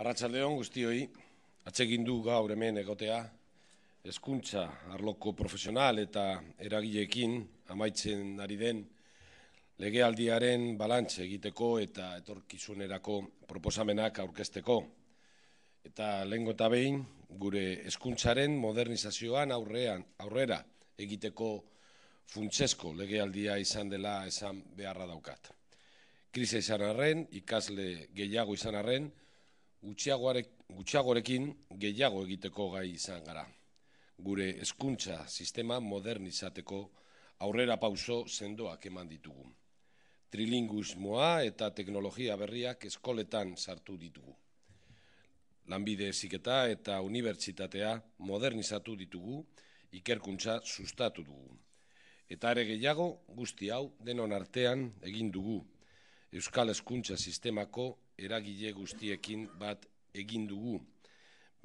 Arratxaldeon guztioi, atsegin du gaur hemen egotea, eskuntza arloko profesional eta eragilekin amaitzen ari den legealdiaren balantxe egiteko eta etorkizunerako proposamenak aurkezteko. Eta lehen eta behin, gure eskuntzaren modernizazioan aurrean, aurrera egiteko funtsesko legealdia izan dela esan beharra daukat. Krisa izan arren, ikasle gehiago izan arren, gutxiagorek, gutxiagorekin gehiago egiteko gai izan gara. Gure hezkuntza sistema modernizateko aurrera pauso sendoak eman ditugu. Trilingusmoa eta teknologia berriak eskoletan sartu ditugu. Lanbide eziketa eta unibertsitatea modernizatu ditugu, ikerkuntza sustatu dugu. Eta ere gehiago guzti hau denon artean egin dugu Euskal eskuntza Sistemako eragile guztiekin bat egin dugu.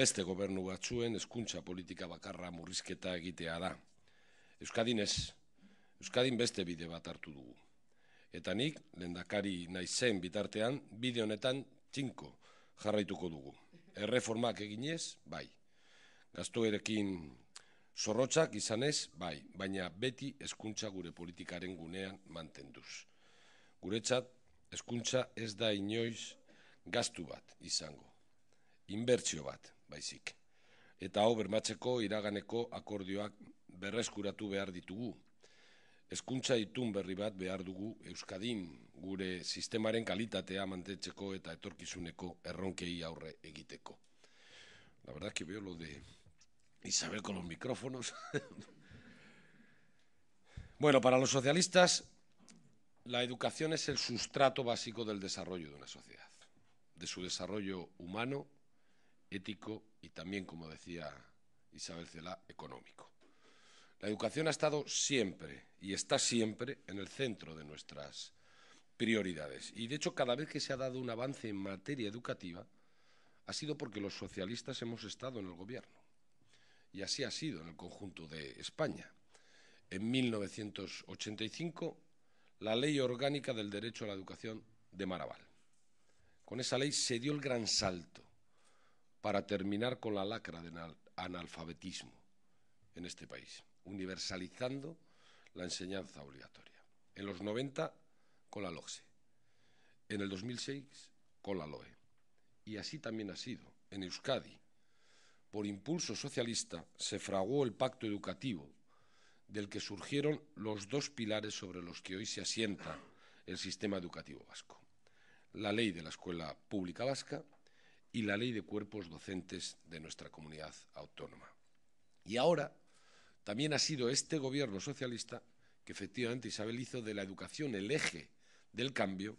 Beste gobernu batzuen eskuntza politika bakarra murrizketa egitea da. Euskadin ez, Euskadin beste bide bat hartu dugu. Eta nik, lendakari naizen bitartean, bide honetan txinko jarraituko dugu. Erreformak eginez, bai. erekin zorrotzak izanez, bai. Baina beti eskuntza gure politikaren gunean mantenduz. Guretzat, Eskuntza ez da inoiz gaztu bat izango. Inbertsio bat, baizik. Eta hau bermatzeko iraganeko akordioak berreskuratu behar ditugu. Eskuntza itun berri bat behar dugu Euskadin gure sistemaren kalitatea mantetzeko eta etorkizuneko erronkei aurre egiteko. La verdad que veo lo de Isabel con los micrófonos. bueno, para los socialistas, La educación es el sustrato básico del desarrollo de una sociedad, de su desarrollo humano, ético y también, como decía Isabel Cela, económico. La educación ha estado siempre y está siempre en el centro de nuestras prioridades. Y de hecho, cada vez que se ha dado un avance en materia educativa, ha sido porque los socialistas hemos estado en el gobierno. Y así ha sido en el conjunto de España. En 1985 la Ley Orgánica del Derecho a la Educación de Maraval. Con esa ley se dio el gran salto para terminar con la lacra del analfabetismo en este país, universalizando la enseñanza obligatoria. En los 90 con la LOGSE, en el 2006 con la LOE. Y así también ha sido en Euskadi. Por impulso socialista se fraguó el pacto educativo del que surgieron los dos pilares sobre los que hoy se asienta el sistema educativo vasco, la ley de la escuela pública vasca y la ley de cuerpos docentes de nuestra comunidad autónoma. Y ahora también ha sido este gobierno socialista que efectivamente Isabel hizo de la educación el eje del cambio,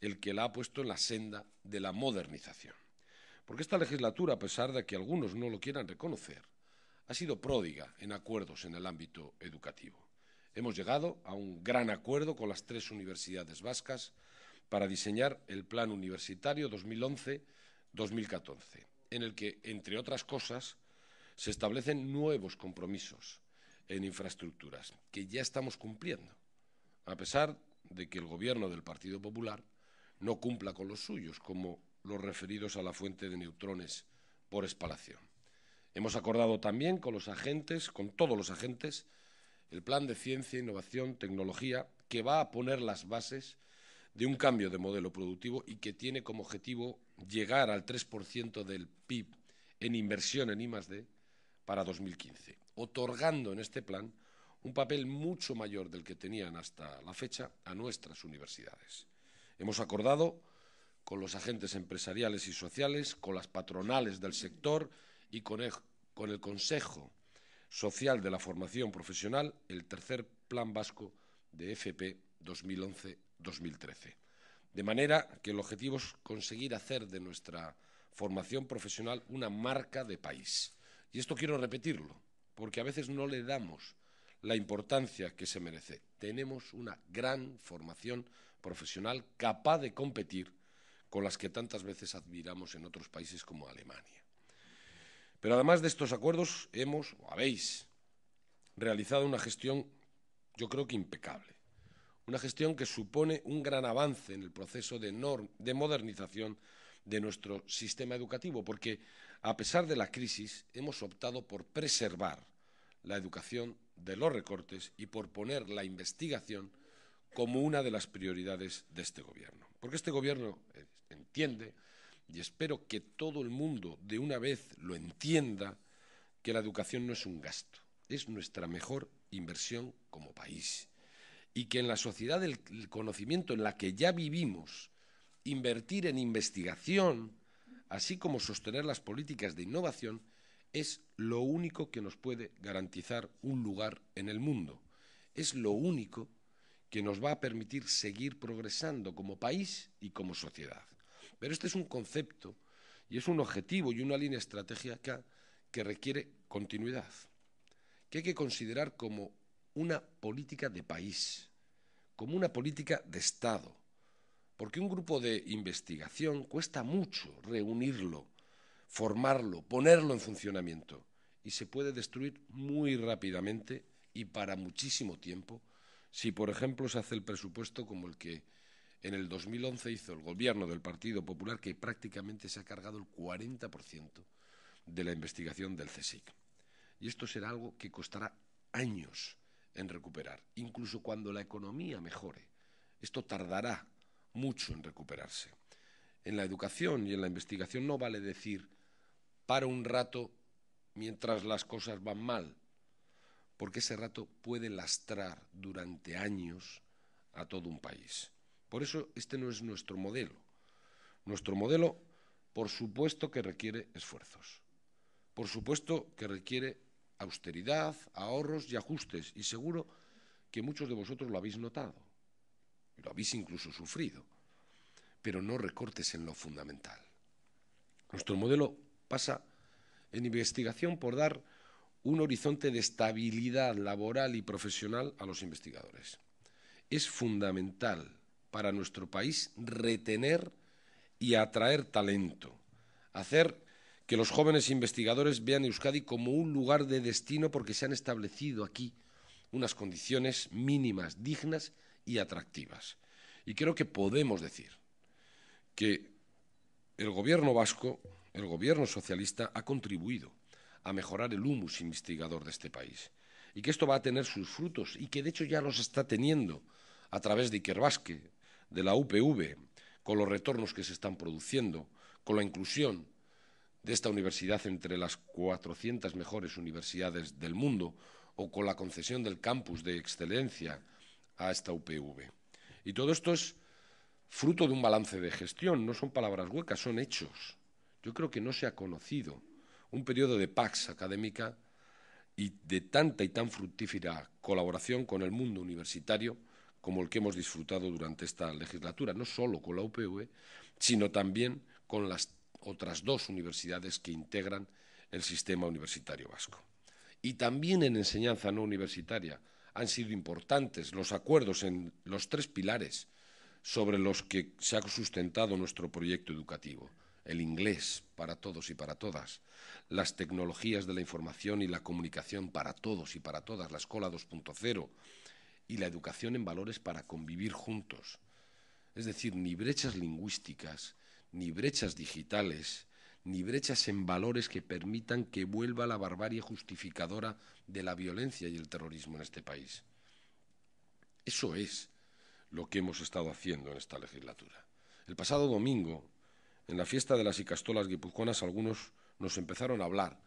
el que la ha puesto en la senda de la modernización. Porque esta legislatura, a pesar de que algunos no lo quieran reconocer, ha sido pródiga en acuerdos en el ámbito educativo. Hemos llegado a un gran acuerdo con las tres universidades vascas para diseñar el Plan Universitario 2011-2014, en el que, entre otras cosas, se establecen nuevos compromisos en infraestructuras, que ya estamos cumpliendo, a pesar de que el Gobierno del Partido Popular no cumpla con los suyos, como los referidos a la fuente de neutrones por espalación. Hemos acordado también con los agentes, con todos los agentes, el plan de ciencia, innovación, tecnología, que va a poner las bases de un cambio de modelo productivo y que tiene como objetivo llegar al 3% del PIB en inversión en I+D para 2015, otorgando en este plan un papel mucho mayor del que tenían hasta la fecha a nuestras universidades. Hemos acordado con los agentes empresariales y sociales, con las patronales del sector y con, con el Consejo Social de la Formación Profesional el tercer Plan Vasco de FP 2011-2013. De manera que el objetivo es conseguir hacer de nuestra formación profesional una marca de país. Y esto quiero repetirlo, porque a veces no le damos la importancia que se merece. Tenemos una gran formación profesional capaz de competir con las que tantas veces admiramos en otros países como Alemania. Pero además de estos acuerdos, hemos, o habéis, realizado una gestión, yo creo que impecable. Una gestión que supone un gran avance en el proceso de, modernización de nuestro sistema educativo, porque a pesar de la crisis hemos optado por preservar la educación de los recortes y por poner la investigación como una de las prioridades de este Gobierno. Porque este Gobierno eh, entiende y espero que todo el mundo de una vez lo entienda, que la educación no es un gasto, es nuestra mejor inversión como país. Y que en la sociedad del conocimiento en la que ya vivimos, invertir en investigación, así como sostener las políticas de innovación, es lo único que nos puede garantizar un lugar en el mundo. Es lo único que nos va a permitir seguir progresando como país y como sociedad. Pero este es un concepto y es un objetivo y una línea estratégica que requiere continuidad, que hay que considerar como una política de país, como una política de Estado, porque un grupo de investigación cuesta mucho reunirlo, formarlo, ponerlo en funcionamiento y se puede destruir muy rápidamente y para muchísimo tiempo si, por ejemplo, se hace el presupuesto como el que en el 2011 hizo el gobierno del Partido Popular que prácticamente se ha cargado el 40% de la investigación del CSIC. Y esto será algo que costará años en recuperar, incluso cuando la economía mejore. Esto tardará mucho en recuperarse. En la educación y en la investigación no vale decir para un rato mientras las cosas van mal, porque ese rato puede lastrar durante años a todo un país. Por eso este no es nuestro modelo. Nuestro modelo, por supuesto que requiere esfuerzos. Por supuesto que requiere austeridad, ahorros y ajustes. Y seguro que muchos de vosotros lo habéis notado. lo habéis incluso sufrido. Pero no recortes en lo fundamental. Nuestro modelo pasa en investigación por dar un horizonte de estabilidad laboral y profesional a los investigadores. Es fundamental para nuestro país retener y atraer talento, hacer que los jóvenes investigadores vean Euskadi como un lugar de destino porque se han establecido aquí unas condiciones mínimas, dignas y atractivas. Y creo que podemos decir que el gobierno vasco, el gobierno socialista, ha contribuido a mejorar el humus investigador de este país. Y que esto va a tener sus frutos y que de hecho ya los está teniendo a través de Iker de la UPV, con los retornos que se están produciendo, con la inclusión de esta universidad entre las 400 mejores universidades del mundo o con la concesión del campus de excelencia a esta UPV. Y todo esto es fruto de un balance de gestión, no son palabras huecas, son hechos. Yo creo que no se ha conocido un periodo de pax académica y de tanta y tan fructífera colaboración con el mundo universitario como el que hemos disfrutado durante esta legislatura, no solo con la UPV, sino también con las otras dos universidades que integran el sistema universitario vasco. Y también en enseñanza no universitaria han sido importantes los acuerdos en los tres pilares sobre los que se ha sustentado nuestro proyecto educativo. El inglés para todos y para todas, las tecnologías de la información y la comunicación para todos y para todas, la escuela 2.0, y la educación en valores para convivir juntos. Es decir, ni brechas lingüísticas, ni brechas digitales, ni brechas en valores que permitan que vuelva la barbarie justificadora de la violencia y el terrorismo en este país. Eso es lo que hemos estado haciendo en esta legislatura. El pasado domingo, en la fiesta de las Icastolas guipuzcoanas, algunos nos empezaron a hablar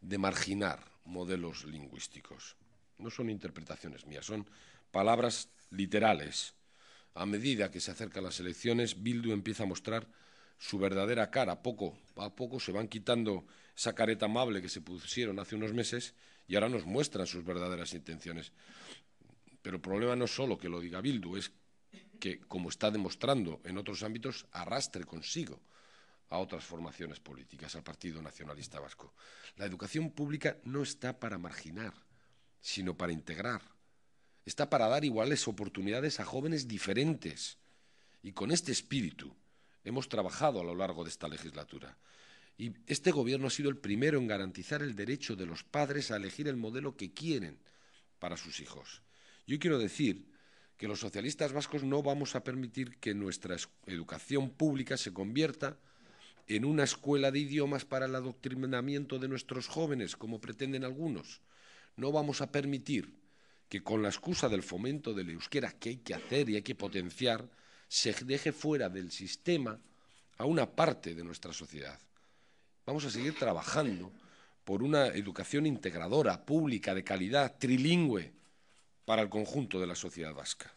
de marginar modelos lingüísticos no son interpretaciones mías, son palabras literales. A medida que se acercan las elecciones, Bildu empieza a mostrar su verdadera cara. Poco a poco se van quitando esa careta amable que se pusieron hace unos meses y ahora nos muestran sus verdaderas intenciones. Pero el problema no es solo que lo diga Bildu, es que, como está demostrando en otros ámbitos, arrastre consigo a otras formaciones políticas, al Partido Nacionalista Vasco. La educación pública no está para marginar sino para integrar. Está para dar iguales oportunidades a jóvenes diferentes. Y con este espíritu hemos trabajado a lo largo de esta legislatura. Y este gobierno ha sido el primero en garantizar el derecho de los padres a elegir el modelo que quieren para sus hijos. Yo quiero decir que los socialistas vascos no vamos a permitir que nuestra educación pública se convierta en una escuela de idiomas para el adoctrinamiento de nuestros jóvenes, como pretenden algunos. No vamos a permitir que con la excusa del fomento del euskera que hay que hacer y hay que potenciar, se deje fuera del sistema a una parte de nuestra sociedad. Vamos a seguir trabajando por una educación integradora, pública, de calidad, trilingüe, para el conjunto de la sociedad vasca.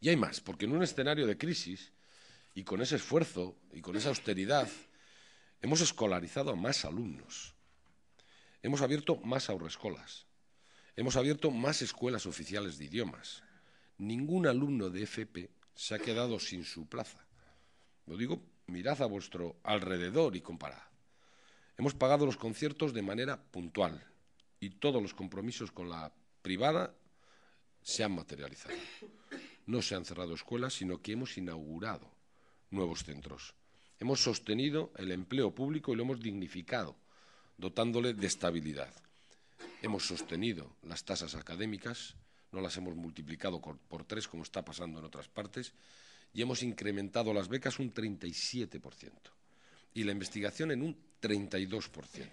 Y hay más, porque en un escenario de crisis, y con ese esfuerzo y con esa austeridad, hemos escolarizado a más alumnos. Hemos abierto más escuelas Hemos abierto más escuelas oficiales de idiomas. Ningún alumno de FP se ha quedado sin su plaza. Lo digo, mirad a vuestro alrededor y comparad. Hemos pagado los conciertos de manera puntual y todos los compromisos con la privada se han materializado. No se han cerrado escuelas, sino que hemos inaugurado nuevos centros. Hemos sostenido el empleo público y lo hemos dignificado dotándole de estabilidad. Hemos sostenido las tasas académicas, no las hemos multiplicado por tres como está pasando en otras partes, y hemos incrementado las becas un 37% y la investigación en un 32%.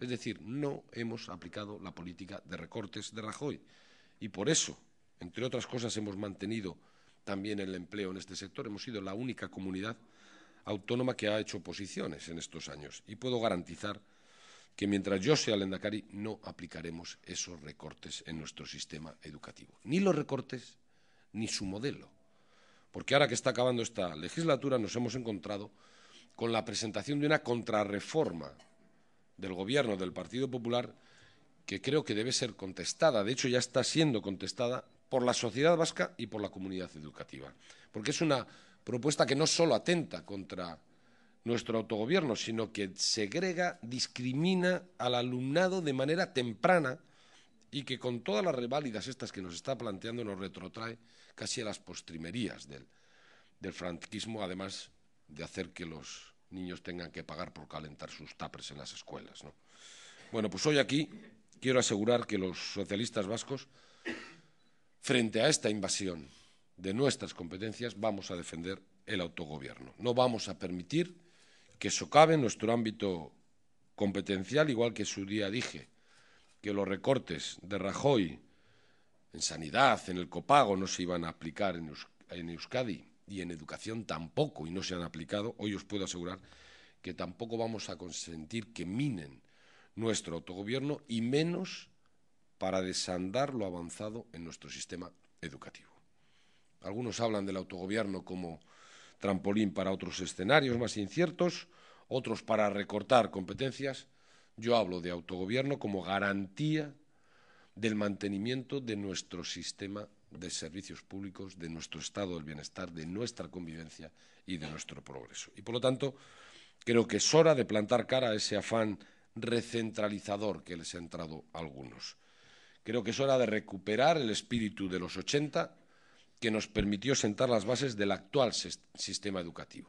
Es decir, no hemos aplicado la política de recortes de Rajoy y por eso, entre otras cosas, hemos mantenido también el empleo en este sector. Hemos sido la única comunidad autónoma que ha hecho posiciones en estos años y puedo garantizar que mientras yo sea Lendakari no aplicaremos esos recortes en nuestro sistema educativo. Ni los recortes, ni su modelo. Porque ahora que está acabando esta legislatura nos hemos encontrado con la presentación de una contrarreforma del Gobierno del Partido Popular que creo que debe ser contestada, de hecho ya está siendo contestada por la sociedad vasca y por la comunidad educativa, porque es una propuesta que no solo atenta contra nuestro autogobierno, sino que segrega, discrimina al alumnado de manera temprana y que con todas las reválidas estas que nos está planteando nos retrotrae casi a las postrimerías del, franquismo, además de hacer que los niños tengan que pagar por calentar sus tapres en las escuelas. Bueno, pues hoy aquí quiero asegurar que los socialistas vascos, frente a esta invasión de nuestras competencias, vamos a defender el autogobierno. No vamos a permitir que en nuestro ámbito competencial, igual que su día dije, que los recortes de Rajoy en sanidad, en el copago, no se iban a aplicar en Euskadi y en educación tampoco, y no se han aplicado, hoy os puedo asegurar que tampoco vamos a consentir que minen nuestro autogobierno y menos para desandar lo avanzado en nuestro sistema educativo. Algunos hablan del autogobierno como trampolín para otros escenarios más inciertos, otros para recortar competencias. Yo hablo de autogobierno como garantía del mantenimiento de nuestro sistema de servicios públicos, de nuestro estado del bienestar, de nuestra convivencia y de nuestro progreso. Y por lo tanto, creo que es hora de plantar cara a ese afán recentralizador que les ha entrado a algunos. Creo que es hora de recuperar el espíritu de los 80, que nos permitió sentar las bases del actual sistema educativo,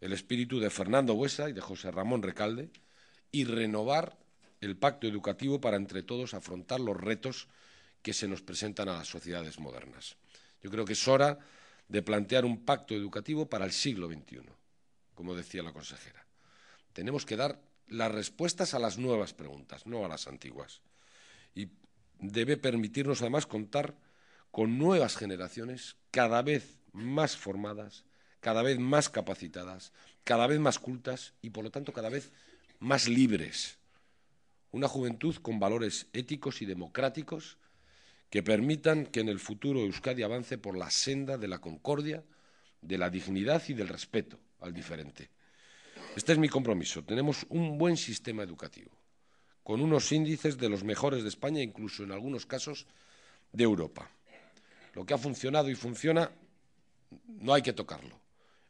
el espíritu de Fernando Huesa y de José Ramón Recalde, y renovar el pacto educativo para entre todos afrontar los retos que se nos presentan a las sociedades modernas. Yo creo que es hora de plantear un pacto educativo para el siglo XXI, como decía la consejera. Tenemos que dar las respuestas a las nuevas preguntas, no a las antiguas. Y debe permitirnos además contar con nuevas generaciones cada vez más formadas, cada vez más capacitadas, cada vez más cultas y por lo tanto cada vez más libres. Una juventud con valores éticos y democráticos que permitan que en el futuro Euskadi avance por la senda de la concordia, de la dignidad y del respeto al diferente. Este es mi compromiso. Tenemos un buen sistema educativo, con unos índices de los mejores de España, incluso en algunos casos de Europa. Lo que ha funcionado y funciona, no hay que tocarlo.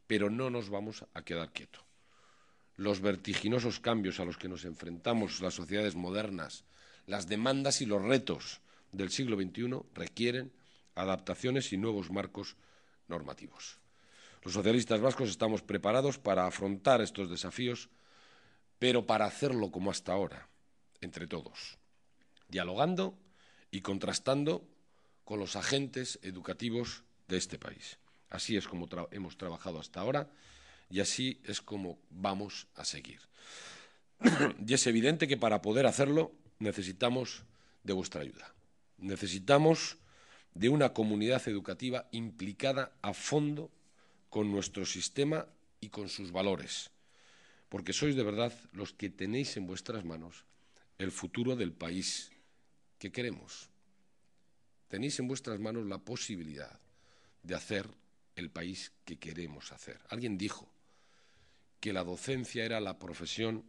Pero no nos vamos a quedar quietos. Los vertiginosos cambios a los que nos enfrentamos las sociedades modernas, las demandas y los retos del siglo XXI requieren adaptaciones y nuevos marcos normativos. Los socialistas vascos estamos preparados para afrontar estos desafíos, pero para hacerlo como hasta ahora, entre todos, dialogando y contrastando con los agentes educativos de este país. Así es como hemos trabajado hasta ahora y así es como vamos a seguir. y es evidente que para poder hacerlo necesitamos de vuestra ayuda. Necesitamos de una comunidad educativa implicada a fondo con nuestro sistema y con sus valores, porque sois de verdad los que tenéis en vuestras manos el futuro del país que queremos. Tenéis en vuestras manos la posibilidad de hacer el país que queremos hacer. Alguien dijo que la docencia era la profesión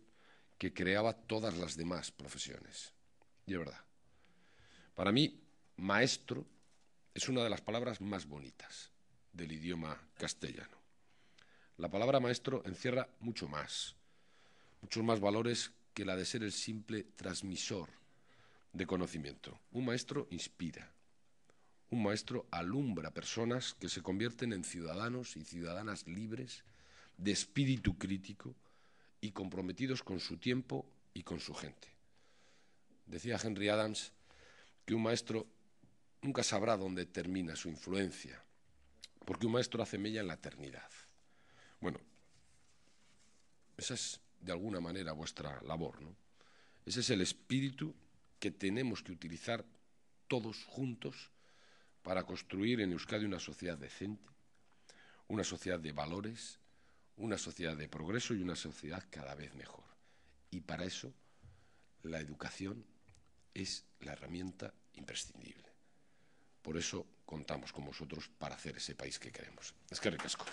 que creaba todas las demás profesiones. Y es verdad. Para mí, maestro es una de las palabras más bonitas del idioma castellano. La palabra maestro encierra mucho más, muchos más valores que la de ser el simple transmisor de conocimiento. Un maestro inspira, un maestro alumbra personas que se convierten en ciudadanos y ciudadanas libres, de espíritu crítico y comprometidos con su tiempo y con su gente. Decía Henry Adams que un maestro nunca sabrá dónde termina su influencia, porque un maestro hace mella en la eternidad. Bueno, esa es de alguna manera vuestra labor, ¿no? Ese es el espíritu que tenemos que utilizar todos juntos para construir en Euskadi una sociedad decente, una sociedad de valores, una sociedad de progreso y una sociedad cada vez mejor. Y para eso la educación es la herramienta imprescindible. Por eso contamos con vosotros para hacer ese país que queremos. Es que ricasco.